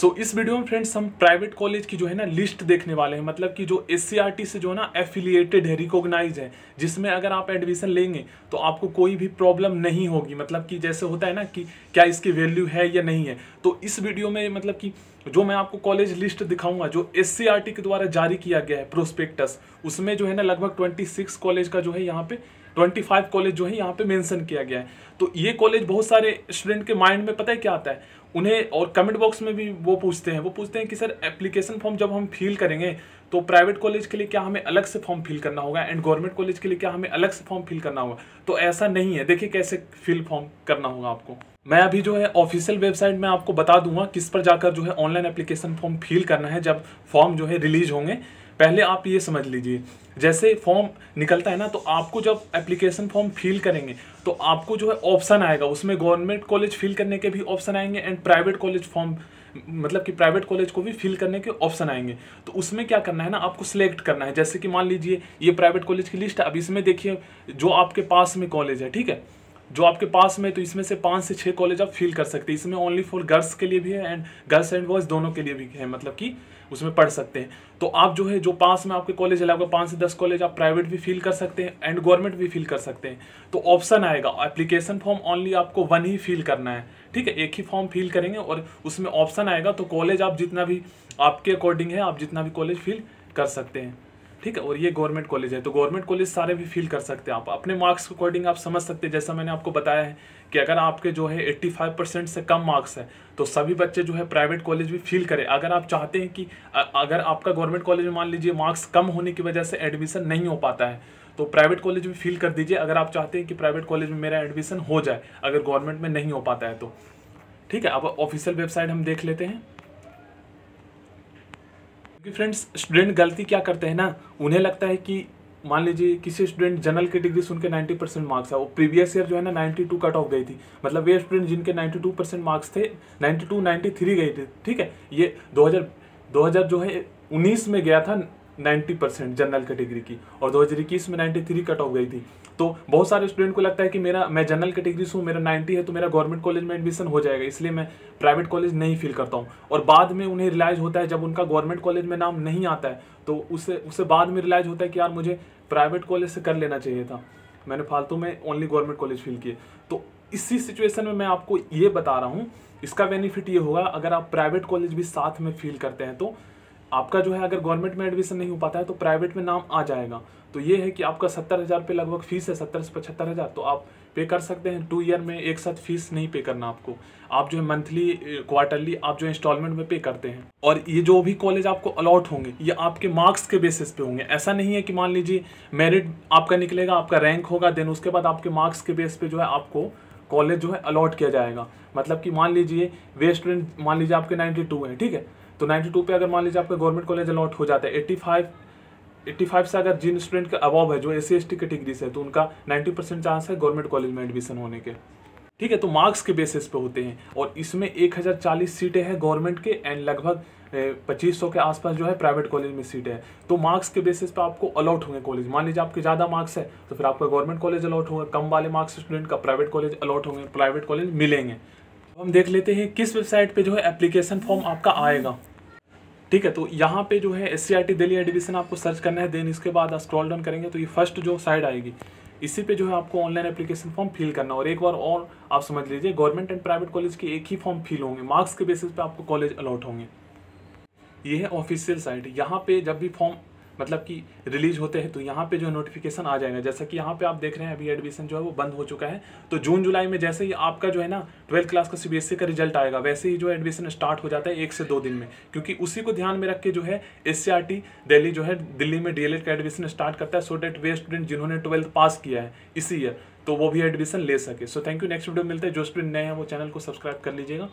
सो so, इस video में friends हम प्राइवेट कॉलेज की जो है ना लिस्ट देखने वाले हैं मतलब कि जो एस e से जो है ना एफिलिएटेड है रिकॉग्नाइज है जिसमें अगर आप एडमिशन लेंगे तो आपको कोई भी प्रॉब्लम नहीं होगी मतलब कि जैसे होता है ना कि क्या इसकी वैल्यू है या नहीं है तो इस वीडियो में मतलब कि जो मैं आपको कॉलेज लिस्ट दिखाऊंगा जो एस e के द्वारा जारी किया गया है प्रोस्पेक्टस उसमें जो है ना लगभग ट्वेंटी कॉलेज का जो है यहाँ पे ट्वेंटी फाइव कॉलेज जो है यहाँ पे मेंशन किया गया है तो ये कॉलेज बहुत सारे स्टूडेंट के माइंड में पता है क्या आता है उन्हें और कमेंट बॉक्स में भी वो पूछते हैं वो पूछते हैं कि सर एप्लीकेशन फॉर्म जब हम फिल करेंगे तो प्राइवेट कॉलेज के लिए क्या हमें अलग से फॉर्म फिल करना होगा एंड गवर्नमेंट कॉलेज के लिए क्या हमें अलग से फॉर्म फिल करना होगा तो ऐसा नहीं है देखिए कैसे फिल फॉर्म करना होगा आपको मैं अभी जो है ऑफिशियल वेबसाइट में आपको बता दूंगा किस पर जाकर जो है ऑनलाइन एप्लीकेशन फॉर्म फिल करना है जब फॉर्म जो है रिलीज होंगे पहले आप ये समझ लीजिए जैसे फॉर्म निकलता है ना तो आपको जब एप्लीकेशन फॉर्म फिल करेंगे तो आपको जो है ऑप्शन आएगा उसमें गवर्नमेंट कॉलेज फिल करने के भी ऑप्शन आएंगे एंड प्राइवेट कॉलेज फॉर्म मतलब कि प्राइवेट कॉलेज को भी फिल करने के ऑप्शन आएंगे तो उसमें क्या करना है ना आपको सिलेक्ट करना है जैसे कि मान लीजिए ये प्राइवेट कॉलेज की लिस्ट है अब इसमें देखिए जो आपके पास में कॉलेज है ठीक है जो आपके पास में तो इसमें से पाँच से छः कॉलेज आप फिल कर सकते हैं इसमें ओनली फॉर गर्ल्स के लिए भी है एंड गर्ल्स एंड बॉयज़ दोनों के लिए भी है मतलब कि उसमें पढ़ सकते हैं तो आप जो है जो पास में आपके कॉलेज है आपका पाँच से दस कॉलेज आप प्राइवेट भी फिल कर सकते हैं एंड गवर्नमेंट भी फिल कर सकते हैं तो ऑप्शन आएगा एप्लीकेशन फॉर्म ओनली आपको वन ही फिल करना है ठीक है एक ही फॉर्म फिल करेंगे और उसमें ऑप्शन आएगा तो कॉलेज आप जितना भी आपके अकॉर्डिंग है आप जितना भी कॉलेज फिल कर सकते हैं ठीक है और ये गवर्नमेंट कॉलेज है तो गवर्नमेंट कॉलेज सारे भी फिल कर सकते हैं आप अपने मार्क्स के अकॉर्डिंग आप समझ सकते हैं जैसा मैंने आपको बताया है कि अगर आपके जो है 85 परसेंट से कम मार्क्स है तो सभी बच्चे जो है प्राइवेट कॉलेज भी फिल करें अगर आप चाहते हैं कि अगर आपका गवर्नमेंट कॉलेज मान लीजिए मार्क्स कम होने की वजह से एडमिशन नहीं हो पाता है तो प्राइवेट कॉलेज भी फिल कर दीजिए अगर आप चाहते हैं कि प्राइवेट कॉलेज में मेरा एडमिशन हो जाए अगर गवर्नमेंट में नहीं हो पाता है तो ठीक है अब ऑफिशियल वेबसाइट हम देख लेते हैं क्योंकि फ्रेंड्स स्टूडेंट गलती क्या करते हैं ना उन्हें लगता है कि मान लीजिए किसी स्टूडेंट जनरल कैटेगरी से उनके नाइन्टी परसेंट मार्क्स है वो प्रीवियस ईयर जो है ना 92 कट ऑफ गई थी मतलब वे स्टूडेंट जिनके 92 परसेंट मार्क्स थे 92 93 गई थी ठीक है ये 2000 2000 जो है 19 में गया था 90 परसेंट जनरल कैटेगरी की और इक्कीस में 93 कट ऑफ गई थी तो बहुत सारे स्टूडेंट को लगता है कि मेरा मैं जनरल कैटेगरी से हूँ मेरा नाइन्टी है तो मेरा गवर्नमेंट कॉलेज में एडमिशन हो जाएगा इसलिए मैं प्राइवेट कॉलेज नहीं फील करता हूँ और बाद में उन्हें रिलाइज होता है जब उनका गवर्नमेंट कॉलेज में नाम नहीं आता है तो उससे उससे बाद में रिलाइज होता है कि यार मुझे प्राइवेट कॉलेज से कर लेना चाहिए था मैंने फालतू में ओनली गवर्नमेंट कॉलेज फील किए तो इसी सिचुएशन में मैं आपको ये बता रहा हूँ इसका बेनिफिट ये होगा अगर आप प्राइवेट कॉलेज भी साथ में फील करते हैं तो आपका जो है अगर गवर्नमेंट में एडमिशन नहीं हो पाता है तो प्राइवेट में नाम आ जाएगा तो ये है कि आपका सत्तर हज़ार पे लगभग फीस है सत्तर से पचहत्तर हज़ार तो आप पे कर सकते हैं टू ईयर में एक साथ फीस नहीं पे करना आपको आप जो है मंथली क्वार्टरली eh, आप जो इंस्टॉलमेंट में पे करते हैं और ये जो भी कॉलेज आपको अलॉट होंगे ये आपके मार्क्स के बेसिस पे होंगे ऐसा नहीं है कि मान लीजिए मेरिट आपका निकलेगा आपका रैंक होगा देन उसके बाद आपके मार्क्स के बेस पे जो है आपको कॉलेज जो है अलॉट किया जाएगा मतलब कि मान लीजिए वे स्टूडेंट मान लीजिए आपके 92 हैं ठीक है तो 92 पे अगर मान लीजिए आपका गवर्नमेंट कॉलेज अलॉट हो जाता है 85 85 से अगर जिन स्टूडेंट का अबाव है जो S C S T category से है तो उनका 90 परसेंट चांस है गवर्नमेंट कॉलेज में एडमिशन होने के ठीक है तो मार्क्स के बेसिस पे होते हैं और इसमें एक सीटें हैं गवर्नमेंट के एंड लगभग पच्चीस सौ के आसपास जो है प्राइवेट कॉलेज में सीट है तो मार्क्स के बेसिस पे आपको अलाउट होंगे कॉलेज मान लीजिए आपके ज़्यादा मार्क्स है तो फिर आपका गवर्नमेंट कॉलेज अलाउट होगा कम वाले मार्क्स स्टूडेंट का प्राइवेट कॉलेज अलाउट होंगे प्राइवेट कॉलेज मिलेंगे तो हम देख लेते हैं किस वेबसाइट पर जो है एप्लीकेशन फॉर्म आपका आएगा ठीक है तो यहाँ पे जो है S C R T Delhi admission आपको सर्च करना है देन इसके बाद स्क्रॉल डाउन करेंगे तो ये फर्स्ट जो साइड आएगी इसी पे जो है आपको ऑनलाइन एप्लीकेशन फॉर्म फिल करना और एक बार और आप समझ लीजिए गवर्नमेंट एंड प्राइवेट कॉलेज के एक ही फॉर्म फिल होंगे मार्क्स के बेसिस पे आपको कॉलेज अलॉट होंगे ये है ऑफिशियल साइट यहाँ पे जब भी फॉर्म मतलब कि रिलीज होते हैं तो यहाँ पे जो नोटिफिकेशन आ जाएगा जैसा कि यहाँ पे आप देख रहे हैं अभी एडमिशन जो है वो बंद हो चुका है तो जून जुलाई में जैसे ही आपका जो है ना ट्वेल्थ क्लास का सीबीएसई e का रिजल्ट आएगा वैसे ही जो एडमिशन स्टार्ट हो जाता है एक से दो दिन में क्योंकि उसी को ध्यान में रख के जो है एस दिल्ली जो है दिल्ली में डी का एडमिशन स्टार्ट करता है सो डेट वे स्टूडेंट जिन्होंने ट्वेल्थ पास किया है इसी ईयर तो वो भी एडमिशन ले सके so thank you next video मिलता है जो स्टूडेंट नए हैं वो चैनल को सब्सक्राइब कर लीजिएगा